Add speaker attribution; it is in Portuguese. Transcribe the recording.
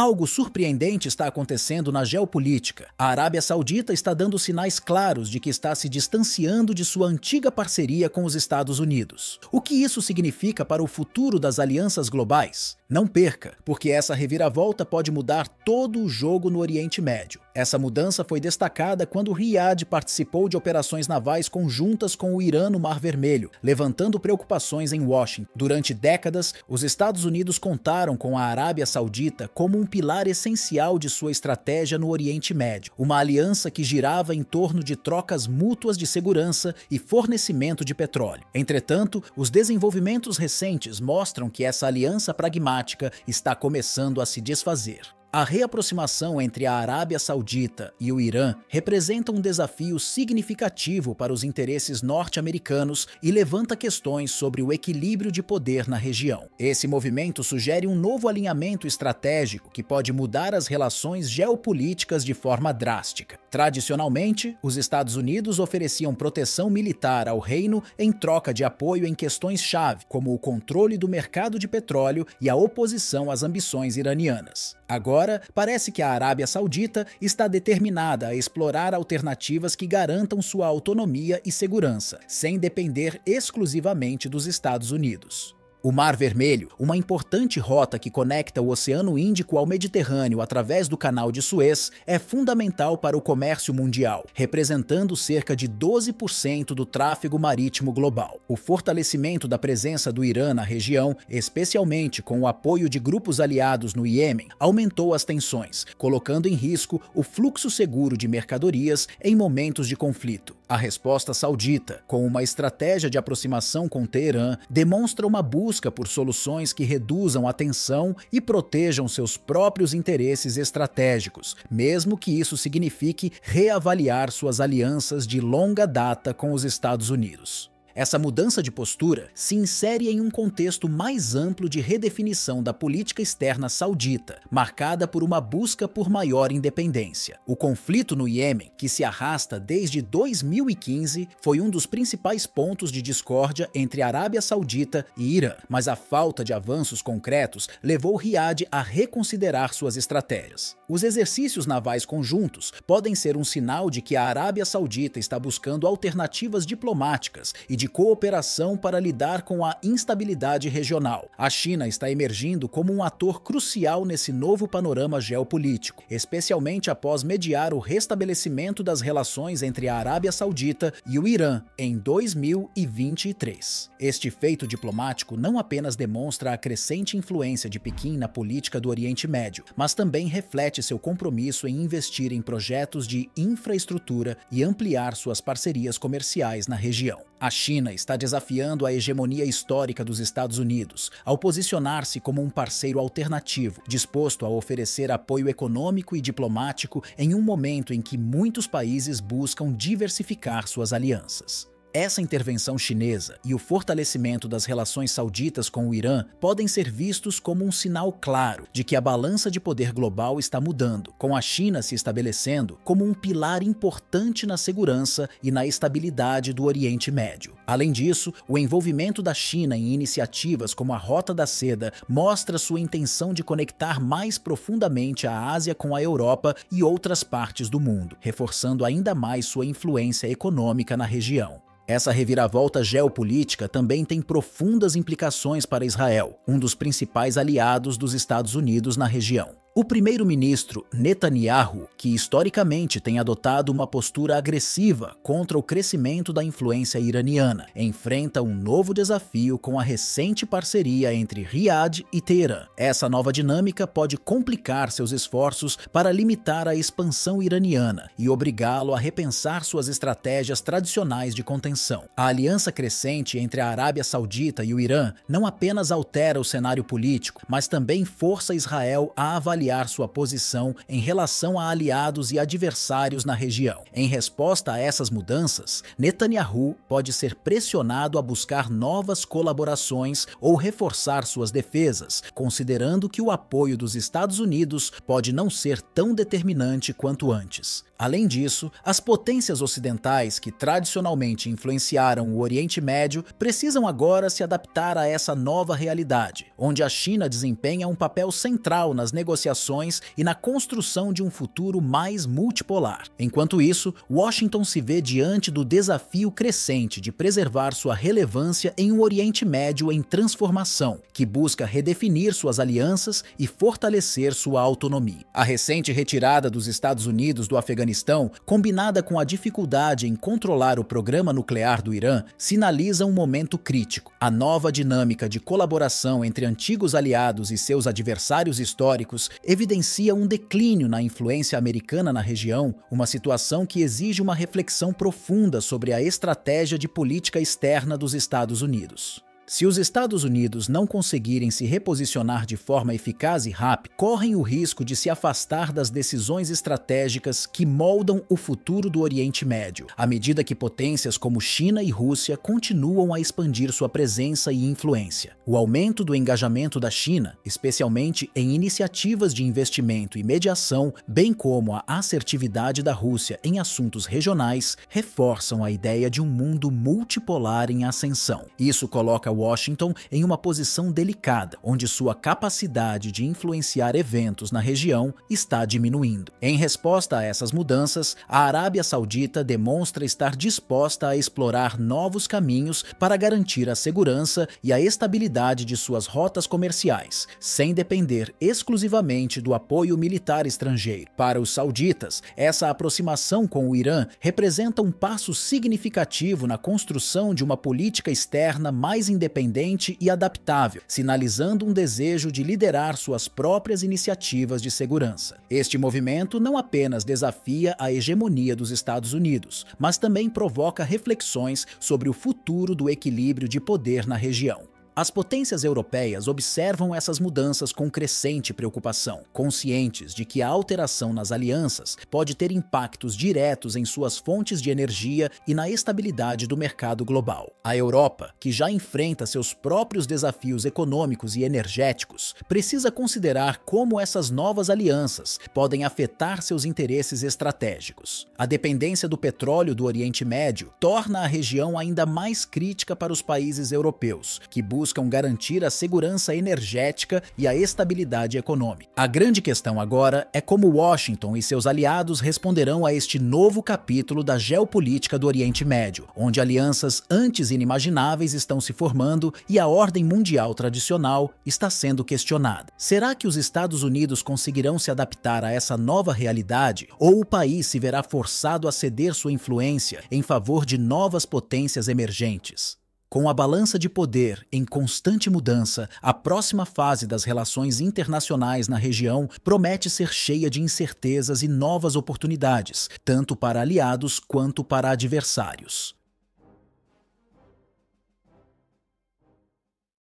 Speaker 1: Algo surpreendente está acontecendo na geopolítica. A Arábia Saudita está dando sinais claros de que está se distanciando de sua antiga parceria com os Estados Unidos. O que isso significa para o futuro das alianças globais? Não perca, porque essa reviravolta pode mudar todo o jogo no Oriente Médio. Essa mudança foi destacada quando Riad participou de operações navais conjuntas com o Irã no Mar Vermelho, levantando preocupações em Washington. Durante décadas, os Estados Unidos contaram com a Arábia Saudita como um pilar essencial de sua estratégia no Oriente Médio, uma aliança que girava em torno de trocas mútuas de segurança e fornecimento de petróleo. Entretanto, os desenvolvimentos recentes mostram que essa aliança pragmática está começando a se desfazer. A reaproximação entre a Arábia Saudita e o Irã representa um desafio significativo para os interesses norte-americanos e levanta questões sobre o equilíbrio de poder na região. Esse movimento sugere um novo alinhamento estratégico que pode mudar as relações geopolíticas de forma drástica. Tradicionalmente, os Estados Unidos ofereciam proteção militar ao reino em troca de apoio em questões-chave, como o controle do mercado de petróleo e a oposição às ambições iranianas. Agora, parece que a Arábia Saudita está determinada a explorar alternativas que garantam sua autonomia e segurança, sem depender exclusivamente dos Estados Unidos. O Mar Vermelho, uma importante rota que conecta o Oceano Índico ao Mediterrâneo através do Canal de Suez, é fundamental para o comércio mundial, representando cerca de 12% do tráfego marítimo global. O fortalecimento da presença do Irã na região, especialmente com o apoio de grupos aliados no Iêmen, aumentou as tensões, colocando em risco o fluxo seguro de mercadorias em momentos de conflito. A resposta saudita, com uma estratégia de aproximação com Teherã, demonstra uma busca busca por soluções que reduzam a tensão e protejam seus próprios interesses estratégicos, mesmo que isso signifique reavaliar suas alianças de longa data com os Estados Unidos. Essa mudança de postura se insere em um contexto mais amplo de redefinição da política externa saudita, marcada por uma busca por maior independência. O conflito no Iêmen, que se arrasta desde 2015, foi um dos principais pontos de discórdia entre Arábia Saudita e Irã, mas a falta de avanços concretos levou Riad a reconsiderar suas estratégias. Os exercícios navais conjuntos podem ser um sinal de que a Arábia Saudita está buscando alternativas diplomáticas e de de cooperação para lidar com a instabilidade regional. A China está emergindo como um ator crucial nesse novo panorama geopolítico, especialmente após mediar o restabelecimento das relações entre a Arábia Saudita e o Irã em 2023. Este feito diplomático não apenas demonstra a crescente influência de Pequim na política do Oriente Médio, mas também reflete seu compromisso em investir em projetos de infraestrutura e ampliar suas parcerias comerciais na região. A China está desafiando a hegemonia histórica dos Estados Unidos ao posicionar-se como um parceiro alternativo, disposto a oferecer apoio econômico e diplomático em um momento em que muitos países buscam diversificar suas alianças. Essa intervenção chinesa e o fortalecimento das relações sauditas com o Irã podem ser vistos como um sinal claro de que a balança de poder global está mudando, com a China se estabelecendo como um pilar importante na segurança e na estabilidade do Oriente Médio. Além disso, o envolvimento da China em iniciativas como a Rota da Seda mostra sua intenção de conectar mais profundamente a Ásia com a Europa e outras partes do mundo, reforçando ainda mais sua influência econômica na região. Essa reviravolta geopolítica também tem profundas implicações para Israel, um dos principais aliados dos Estados Unidos na região. O primeiro-ministro Netanyahu, que historicamente tem adotado uma postura agressiva contra o crescimento da influência iraniana, enfrenta um novo desafio com a recente parceria entre Riad e Teheran. Essa nova dinâmica pode complicar seus esforços para limitar a expansão iraniana e obrigá-lo a repensar suas estratégias tradicionais de contenção. A aliança crescente entre a Arábia Saudita e o Irã não apenas altera o cenário político, mas também força Israel a avaliar sua posição em relação a aliados e adversários na região. Em resposta a essas mudanças, Netanyahu pode ser pressionado a buscar novas colaborações ou reforçar suas defesas, considerando que o apoio dos Estados Unidos pode não ser tão determinante quanto antes. Além disso, as potências ocidentais que tradicionalmente influenciaram o Oriente Médio precisam agora se adaptar a essa nova realidade, onde a China desempenha um papel central nas negociações relações e na construção de um futuro mais multipolar. Enquanto isso, Washington se vê diante do desafio crescente de preservar sua relevância em um Oriente Médio em transformação, que busca redefinir suas alianças e fortalecer sua autonomia. A recente retirada dos Estados Unidos do Afeganistão, combinada com a dificuldade em controlar o programa nuclear do Irã, sinaliza um momento crítico. A nova dinâmica de colaboração entre antigos aliados e seus adversários históricos evidencia um declínio na influência americana na região, uma situação que exige uma reflexão profunda sobre a estratégia de política externa dos Estados Unidos. Se os Estados Unidos não conseguirem se reposicionar de forma eficaz e rápida, correm o risco de se afastar das decisões estratégicas que moldam o futuro do Oriente Médio, à medida que potências como China e Rússia continuam a expandir sua presença e influência. O aumento do engajamento da China, especialmente em iniciativas de investimento e mediação, bem como a assertividade da Rússia em assuntos regionais, reforçam a ideia de um mundo multipolar em ascensão. Isso coloca Washington em uma posição delicada, onde sua capacidade de influenciar eventos na região está diminuindo. Em resposta a essas mudanças, a Arábia Saudita demonstra estar disposta a explorar novos caminhos para garantir a segurança e a estabilidade de suas rotas comerciais, sem depender exclusivamente do apoio militar estrangeiro. Para os sauditas, essa aproximação com o Irã representa um passo significativo na construção de uma política externa mais independente independente e adaptável, sinalizando um desejo de liderar suas próprias iniciativas de segurança. Este movimento não apenas desafia a hegemonia dos Estados Unidos, mas também provoca reflexões sobre o futuro do equilíbrio de poder na região. As potências europeias observam essas mudanças com crescente preocupação, conscientes de que a alteração nas alianças pode ter impactos diretos em suas fontes de energia e na estabilidade do mercado global. A Europa, que já enfrenta seus próprios desafios econômicos e energéticos, precisa considerar como essas novas alianças podem afetar seus interesses estratégicos. A dependência do petróleo do Oriente Médio torna a região ainda mais crítica para os países europeus, que buscam buscam garantir a segurança energética e a estabilidade econômica. A grande questão agora é como Washington e seus aliados responderão a este novo capítulo da geopolítica do Oriente Médio, onde alianças antes inimagináveis estão se formando e a ordem mundial tradicional está sendo questionada. Será que os Estados Unidos conseguirão se adaptar a essa nova realidade ou o país se verá forçado a ceder sua influência em favor de novas potências emergentes? Com a balança de poder em constante mudança, a próxima fase das relações internacionais na região promete ser cheia de incertezas e novas oportunidades, tanto para aliados quanto para adversários.